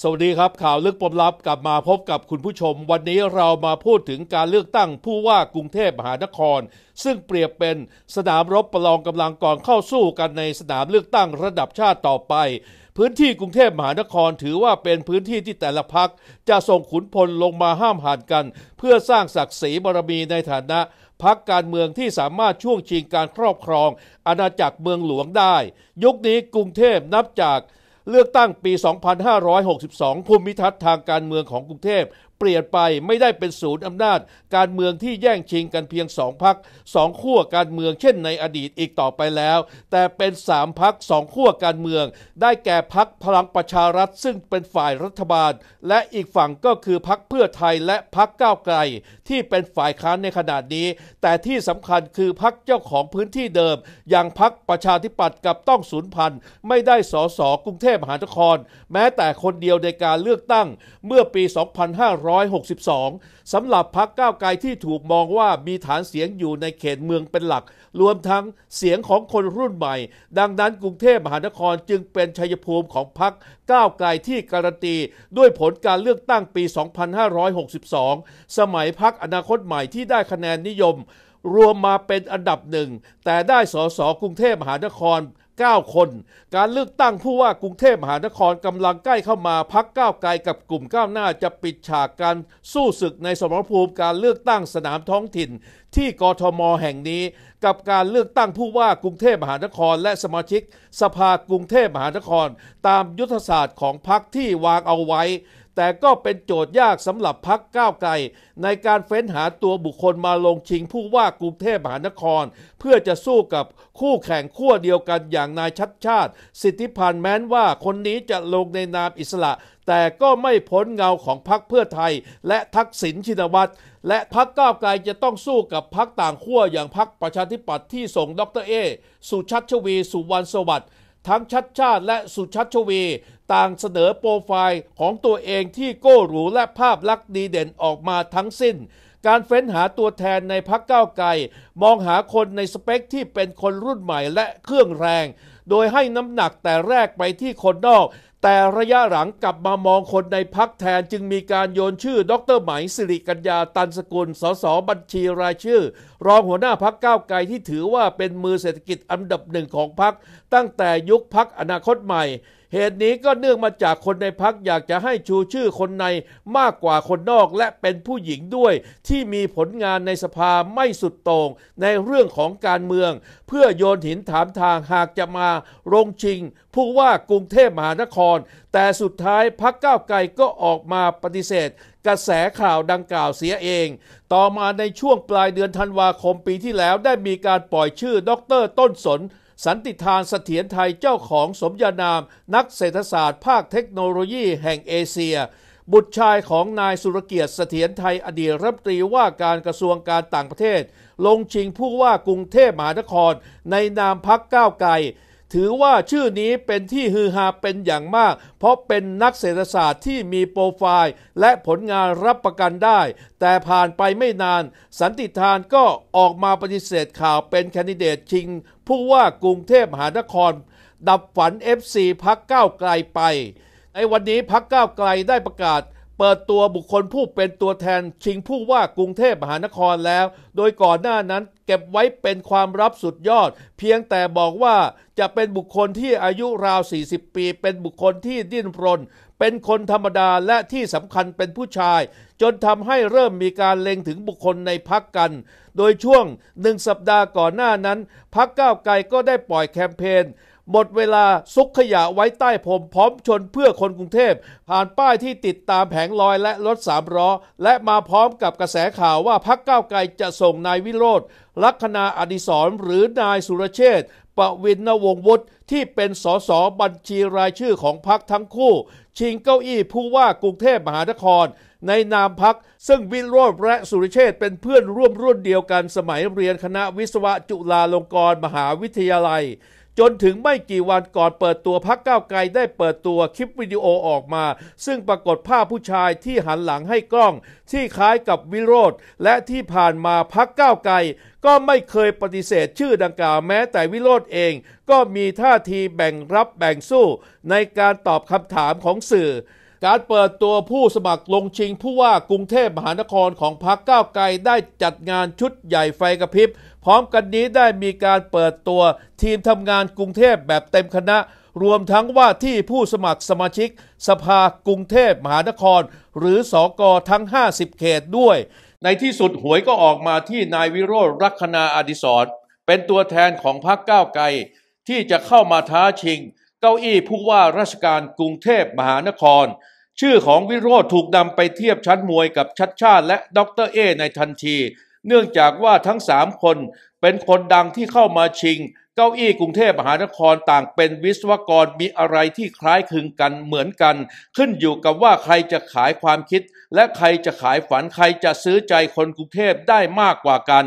สวัสดีครับข่าวลึกปมลับกลับมาพบกับคุณผู้ชม วันนี้เรามาพูดถึงการเลือกตั้งผู้ว่ากรุงเทพมหานคร ซึ่งเปรียบเป็นสนามรบประลองกำลังก่อนเข้าสู้กันในสนามเลือกตั้งระดับชาติต่อไป พื้นที่กรุงเทพมหานครถือว่าเป็นพื้นที่ที่แต่ละพัก จะส่งขุนพลลงมาห้ามหันกัน เพื่อสร้างศักดิ์ศรีบารมีในฐานะพักการเมืองที่สามารถช่วงชิงการครอบครอง อาณาจักรเมืองหลวงได้ ยุคนี้กรุงเทพนับจากเลือกตั้งปี 2562ภูมิทัศน์ทางการเมืองของกรุงเทพปลี่ยนไปไม่ได้เป็นศูนย์อำนาจการเมืองที่แย่งชิงกันเพียงสองพักสองขั้วการเมืองเช่นในอดีตอีกต่อไปแล้ว แต่เป็นสามพักสองขั้วการเมือง ได้แก่พักพลังประชารัฐ ซึ่งเป็นฝ่ายรัฐบาล และอีกฝั่งก็คือพักเพื่อไทยและพักก้าวไกลที่เป็นฝ่ายค้านในขนาดนี้แต่ที่สำคัญคือพักเจ้าของพื้นที่เดิม อย่างพักประชาธิปัตย์กับต้องสูญพันธุ์ไม่ได้สสกรุงเทพมหานคร แม้แต่คนเดียวในการเลือกตั้งเมื่อปี 2500 1 6 2สำหรับพักก้าวไกลที่ถูกมองว่ามีฐานเสียงอยู่ในเขตเมืองเป็นหลัก รวมทั้งเสียงของคนรุ่นใหม่ ดังนั้นกรุงเทพมหานครจึงเป็นชัยภูมิของพักก้าวไกลที่การันตี ด้วยผลการเลือกตั้งปี 2562 สมัยพักอนาคตใหม่ที่ได้คะแนนนิยม รวมมาเป็นอันดับหนึ่ง แต่ได้สสกรุงเทพมหานคร9 คน การเลือกตั้งผู้ว่ากรุงเทพมหานครกำลังใกล้เข้ามาพักก้าวไกลกับกลุ่มก้าวหน้าจะปิดฉากการสู้ศึกในสมรภูมิการเลือกตั้งสนามท้องถิ่นที่กทมแห่งนี้ กับการเลือกตั้งผู้ว่ากรุงเทพมหานครและสมาชิกสภากรุงเทพมหานครตามยุทธศาสตร์ของพักที่วางเอาไว้แต่ก็เป็นโจทย์ยากสำหรับพักก้าวไกลในการเฟ้นหาตัวบุคคลมาลงชิงผู้ว่ากรุงเทพมหานคร เพื่อจะสู้กับคู่แข่งขั้วเดียวกันอย่างนายชัดชาติ สิทธิพันธ์แม้นว่าคนนี้จะลงในนามอิสระ แต่ก็ไม่พ้นเงาของพักเพื่อไทย และทักษิณชินวัตรและพักก้าวไกลจะต้องสู้กับพักต่างขั้วอย่างพักประชาธิปัตย์ที่ส่งดรเอสุชัชวีสุวรรณสวัสดิ์ทั้งชัดชาติและสุชัชวี ต่างเสนอโปรไฟล์ของตัวเองที่โก้หรูและภาพลักษณ์ดีเด่นออกมาทั้งสิ้น การเฟ้นหาตัวแทนในพักเก้าไกล มองหาคนในสเปคที่เป็นคนรุ่นใหม่และเครื่องแรง โดยให้น้ำหนักแต่แรกไปที่คนนอกแต่ระยะหลังกลับมามองคนในพักแทนจึงมีการโยนชื่อ ดรไหมสิริกัญญาตันสกุลสสบัญชีรายชื่อ รองหัวหน้าพักก้าวไกลที่ถือว่าเป็นมือเศรษฐกิจอันดับหนึ่งของพัก ตั้งแต่ยุคพักอนาคตใหม่เหตุนี้ก็เนื่องมาจากคนในพักอยากจะให้ชูชื่อคนในมากกว่าคนนอกและเป็นผู้หญิงด้วย ที่มีผลงานในสภาไม่สุดโต่งในเรื่องของการเมือง เพื่อโยนหินถามทางหากจะมาลงชิง ผู้ว่ากรุงเทพมหานคร แต่สุดท้ายพักก้าวไกลก็ออกมาปฏิเสธ กระแสข่าวดังกล่าวเสียเอง ต่อมาในช่วงปลายเดือนธันวาคมปีที่แล้วได้มีการปล่อยชื่อดออกเตร์ต้นสนสันติทานเสถียรไทยเจ้าของสมญานาม นักเศรษฐศาสตร์ภาคเทคโนโลยีแห่งเอเชีย บุตรชายของนายสุรเกียรติเสถียรไทยอดีตรัฐมนตรีว่าการกระทรวงการต่างประเทศ ลงชิงผู้ว่ากรุงเทพมหานครในนามพักก้าวไกลถือว่าชื่อนี้เป็นที่ฮือฮาเป็นอย่างมาก เพราะเป็นนักเศรษฐศาสตร์ที่มีโปรไฟล์และผลงานรับประกันได้ แต่ผ่านไปไม่นาน สันติทานก็ออกมาปฏิเสธข่าวเป็นแคนดิเดตชิง ผู้ว่ากรุงเทพมหานคร ดับฝัน FC พักก้าวไกลไป ในวันนี้พักก้าวไกลได้ประกาศเปิดตัวบุคคลผู้เป็นตัวแทนชิงผู้ว่ากรุงเทพมหานครแล้ว โดยก่อนหน้านั้นเก็บไว้เป็นความรับสุดยอด เพียงแต่บอกว่าจะเป็นบุคคลที่อายุราว 40 ปีเป็นบุคคลที่ดิ้นรน เป็นคนธรรมดาและที่สำคัญเป็นผู้ชาย จนทำให้เริ่มมีการเล็งถึงบุคคลในพักกัน โดยช่วงหนึ่งสัปดาห์ก่อนหน้านั้นพักก้าวไกลก็ได้ปล่อยแคมเปญหมดเวลาซุกขยะไว้ใต้ผมพร้อมชนเพื่อคนกรุงเทพ ผ่านป้ายที่ติดตามแผงลอยและรถสามล้อ และมาพร้อมกับกระแสข่าวว่าพักก้าวไกลจะส่งนายวิโรธลัคนาอดิศรหรือนายสุรเชษปวินวงวุฒิที่เป็นสสบัญชีรายชื่อของพักทั้งคู่ ชิงเก้าอี้ผู้ว่ากรุงเทพมหานคร ในนามพักซึ่งวิโรธและสุริเชษเป็นเพื่อนร่วมรุ่นเดียวกันสมัยเรียนคณะวิศวะจุฬาลงกรณ์มหาวิทยาลัยจนถึงไม่กี่วันก่อนเปิดตัวพักก้าวไกลได้เปิดตัวคลิปวิดีโอออกมา ซึ่งปรากฏภาพผู้ชายที่หันหลังให้กล้องที่คล้ายกับวิโรธและที่ผ่านมาพักก้าวไกล ก็ไม่เคยปฏิเสธชื่อดังกล่าวแม้แต่วิโรธเอง ก็มีท่าทีแบ่งรับแบ่งสู้ในการตอบคำถามของสื่อการเปิดตัวผู้สมัครลงชิงผู้ว่ากรุงเทพมหานครของพรรคก้าวไกลได้จัดงานชุดใหญ่ไฟกระพริบพร้อมกันนี้ได้มีการเปิดตัวทีมทำงานกรุงเทพแบบเต็มคณะ รวมทั้งว่าที่ผู้สมัครสมาชิก สภากรุงเทพมหานคร หรือสอกอทั้ง50เขตด้วย ในที่สุดหวยก็ออกมาที่นายวิโรธรักนาอดิศรเป็นตัวแทนของพรรคก้าวไกลที่จะเข้ามาท้าชิง เก้าอี้ผู้ว่าราชการกรุงเทพมหานครชื่อของวิโรธถูกนำไปเทียบชั้นมวยกับชัดชาติ และดรเอ ในทันที เนื่องจากว่าทั้งสามคนเป็นคนดังที่เข้ามาชิง เก้าอี้กรุงเทพมหานครต่างเป็นวิศวกรมีอะไรที่คล้ายคลึงกันเหมือนกัน ขึ้นอยู่กับว่าใครจะขายความคิด และใครจะขายฝันใครจะซื้อใจคนกรุงเทพได้มากกว่ากัน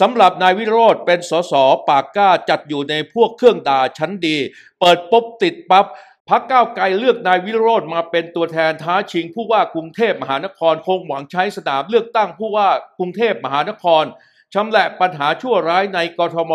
สำหรับนายวิโรธเป็นสสปากก้าจัดอยู่ในพวกเครื่องด่าชั้นดี เปิดปุ๊บติดปับ๊บพักเก้าไกลเลือกนายวิโรธมาเป็นตัวแทนท้าชิงผู้ว่ากรุงเทพมหานครคงหวังใช้สนามเลือกตั้งผู้ว่ากรุงเทพมหานคร ชำระปัญหาชั่วร้ายในกรทม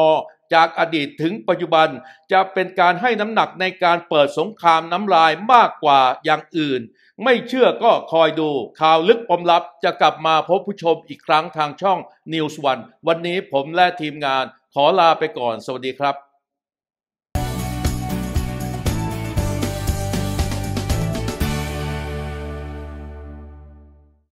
จากอดีตถึงปัจจุบัน จะเป็นการให้น้ำหนักในการเปิดสงครามน้ำลายมากกว่าอย่างอื่น ไม่เชื่อก็คอยดูข่าวลึกปมลับ จะกลับมาพบผู้ชมอีกครั้งทางช่อง News One วันนี้ผมและทีมงาน ขอลาไปก่อนสวัสดีครับ